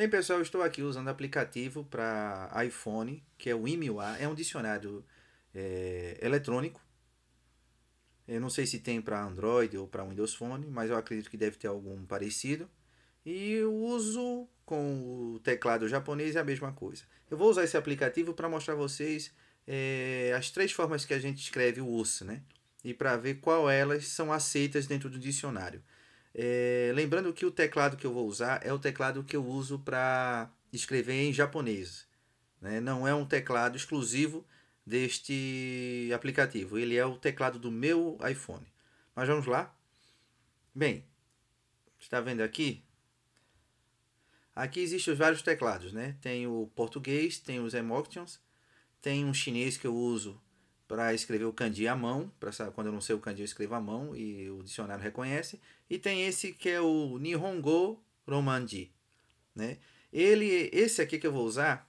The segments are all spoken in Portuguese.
Bem, pessoal, eu estou aqui usando aplicativo para iPhone, que é o IMUA, É um dicionário é, eletrônico. Eu não sei se tem para Android ou para Windows Phone, mas eu acredito que deve ter algum parecido. E uso com o teclado japonês é a mesma coisa. Eu vou usar esse aplicativo para mostrar a vocês é, as três formas que a gente escreve o osso, né? E para ver qual elas são aceitas dentro do dicionário. É, lembrando que o teclado que eu vou usar é o teclado que eu uso para escrever em japonês. Né? Não é um teclado exclusivo deste aplicativo. Ele é o teclado do meu iPhone. Mas vamos lá. Bem, está vendo aqui? Aqui existem os vários teclados, né? Tem o português, tem os emotions, tem um chinês que eu uso para escrever o kanji à mão, para quando eu não sei o kanji eu escrevo à mão e o dicionário reconhece. E tem esse que é o Nihongo Romanji, né? Ele, esse aqui que eu vou usar,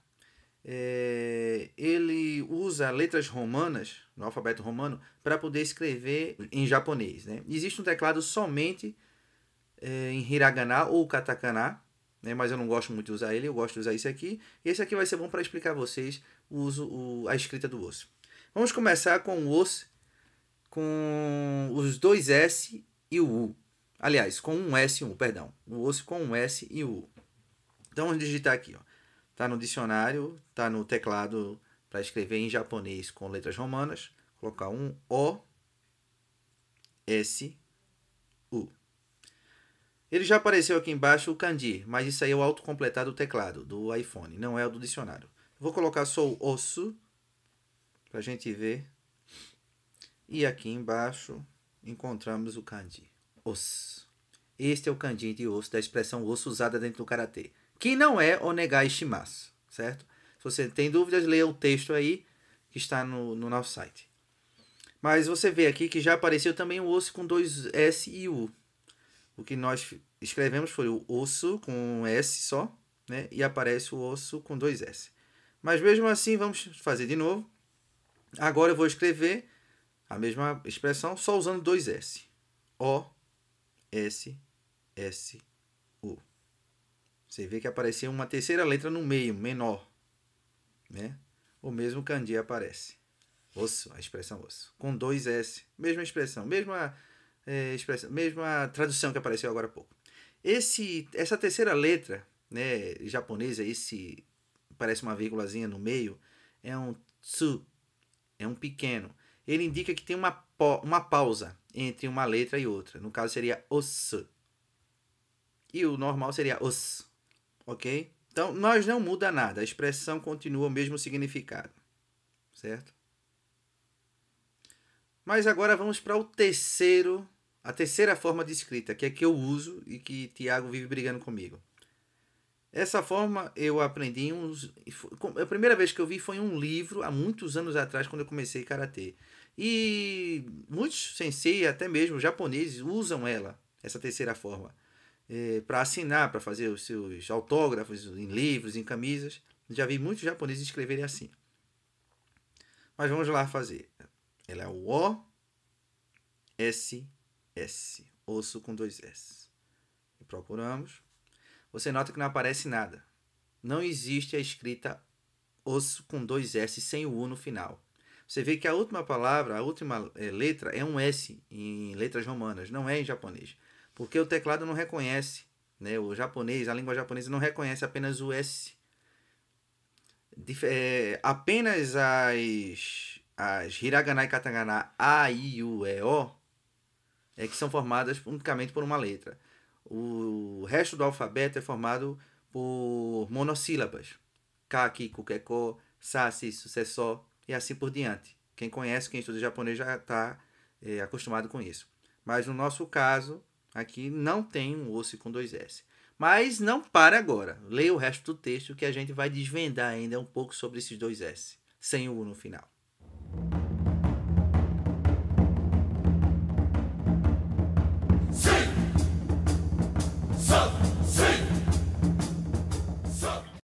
é, ele usa letras romanas no alfabeto romano para poder escrever em japonês, né? Existe um teclado somente é, em hiragana ou katakana, né? Mas eu não gosto muito de usar ele, eu gosto de usar esse aqui. Esse aqui vai ser bom para explicar a vocês o uso, o, a escrita do osso. Vamos começar com os com os dois S e o U. Aliás, com um S e um, perdão. O osso com um S e o U. Então vamos digitar aqui, ó. Tá no dicionário, está no teclado para escrever em japonês com letras romanas, colocar um O S U. Ele já apareceu aqui embaixo o kanji, mas isso aí é o autocompletado do teclado do iPhone, não é o do dicionário. Vou colocar sou osso para a gente ver. E aqui embaixo encontramos o kanji os. Este é o kanji de osso, da expressão osso usada dentro do karatê, que não é onegai shimasu, certo? Se você tem dúvidas, leia o texto aí que está no, no nosso site. Mas você vê aqui que já apareceu também o osso com dois S e U. O que nós escrevemos foi o osso com um S só, né? E aparece o osso com dois S. Mas mesmo assim, vamos fazer de novo. Agora eu vou escrever a mesma expressão só usando dois S. O, S, S, U. Você vê que apareceu uma terceira letra no meio, menor. Né? O mesmo kanji aparece. Osso, a expressão osso. Com dois S. Mesma expressão, mesma, é, expressão, mesma tradução que apareceu agora há pouco. Esse, essa terceira letra né, japonesa, esse parece uma vírgulazinha no meio, é um tsu, é um pequeno. Ele indica que tem uma, uma pausa entre uma letra e outra. No caso seria os. E o normal seria os. Ok? Então, nós não muda nada. A expressão continua o mesmo significado. Certo? Mas agora vamos para o terceiro, a terceira forma de escrita, que é que eu uso e que Tiago vive brigando comigo. Essa forma eu aprendi uns. A primeira vez que eu vi foi em um livro, há muitos anos atrás, quando eu comecei karatê. E muitos sensei, até mesmo japoneses, usam ela, essa terceira forma, é, para assinar, para fazer os seus autógrafos em livros, em camisas. Já vi muitos japoneses escreverem assim. Mas vamos lá fazer. Ela é o O, S, S. Osso com dois S. E procuramos você nota que não aparece nada. Não existe a escrita osso com dois S sem o U no final. Você vê que a última palavra, a última é, letra é um S em letras romanas, não é em japonês. Porque o teclado não reconhece, né? o japonês, a língua japonesa não reconhece apenas o S. Dif é, apenas as, as hiragana e katakana A, I, U, E, O é que são formadas unicamente por uma letra. O resto do alfabeto é formado por monossílabas. Kaki, kukeko, sasi, sucessó e assim por diante. Quem conhece, quem estuda japonês já está é, eh, acostumado com isso. Mas no nosso caso, aqui não tem um osso com dois S. Mas não para agora. Leia o resto do texto que a gente vai desvendar ainda um pouco sobre esses dois S, sem o U no final.